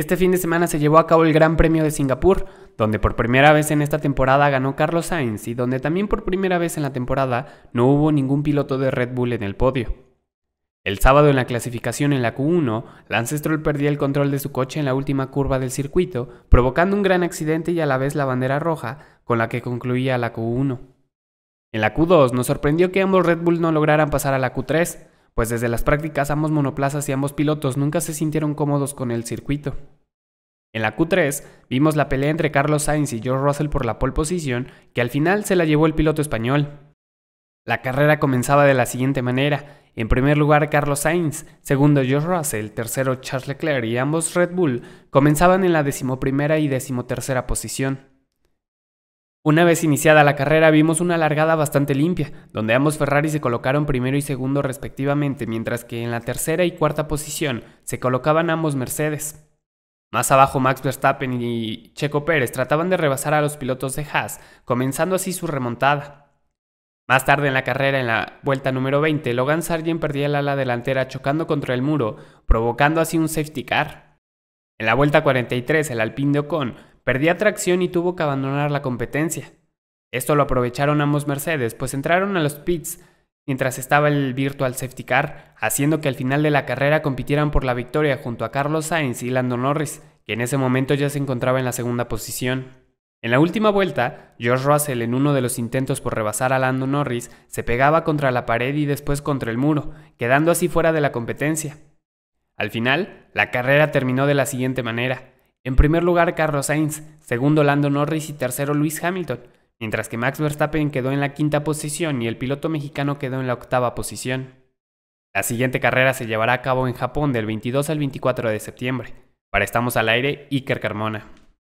Este fin de semana se llevó a cabo el Gran Premio de Singapur, donde por primera vez en esta temporada ganó Carlos Sainz y donde también por primera vez en la temporada no hubo ningún piloto de Red Bull en el podio. El sábado en la clasificación en la Q1, Lance Stroll perdía el control de su coche en la última curva del circuito, provocando un gran accidente y a la vez la bandera roja, con la que concluía la Q1. En la Q2 nos sorprendió que ambos Red Bull no lograran pasar a la Q3, pues desde las prácticas ambos monoplazas y ambos pilotos nunca se sintieron cómodos con el circuito. En la Q3 vimos la pelea entre Carlos Sainz y George Russell por la pole position, que al final se la llevó el piloto español. La carrera comenzaba de la siguiente manera. En primer lugar Carlos Sainz, segundo George Russell, tercero Charles Leclerc y ambos Red Bull comenzaban en la decimoprimera y decimotercera posición. Una vez iniciada la carrera vimos una largada bastante limpia, donde ambos Ferrari se colocaron primero y segundo respectivamente, mientras que en la tercera y cuarta posición se colocaban ambos Mercedes. Más abajo Max Verstappen y Checo Pérez trataban de rebasar a los pilotos de Haas, comenzando así su remontada. Más tarde en la carrera, en la vuelta número 20, Logan Sargent perdía el ala delantera chocando contra el muro, provocando así un safety car. En la vuelta 43, el Alpine de Ocon perdía tracción y tuvo que abandonar la competencia. Esto lo aprovecharon ambos Mercedes, pues entraron a los pits mientras estaba el Virtual Safety Car, haciendo que al final de la carrera compitieran por la victoria junto a Carlos Sainz y Lando Norris, que en ese momento ya se encontraba en la segunda posición. En la última vuelta, George Russell en uno de los intentos por rebasar a Lando Norris se pegaba contra la pared y después contra el muro, quedando así fuera de la competencia. Al final, la carrera terminó de la siguiente manera. En primer lugar Carlos Sainz, segundo Lando Norris y tercero Luis Hamilton, mientras que Max Verstappen quedó en la quinta posición y el piloto mexicano quedó en la octava posición. La siguiente carrera se llevará a cabo en Japón del 22 al 24 de septiembre. Para Estamos al Aire, Iker Carmona.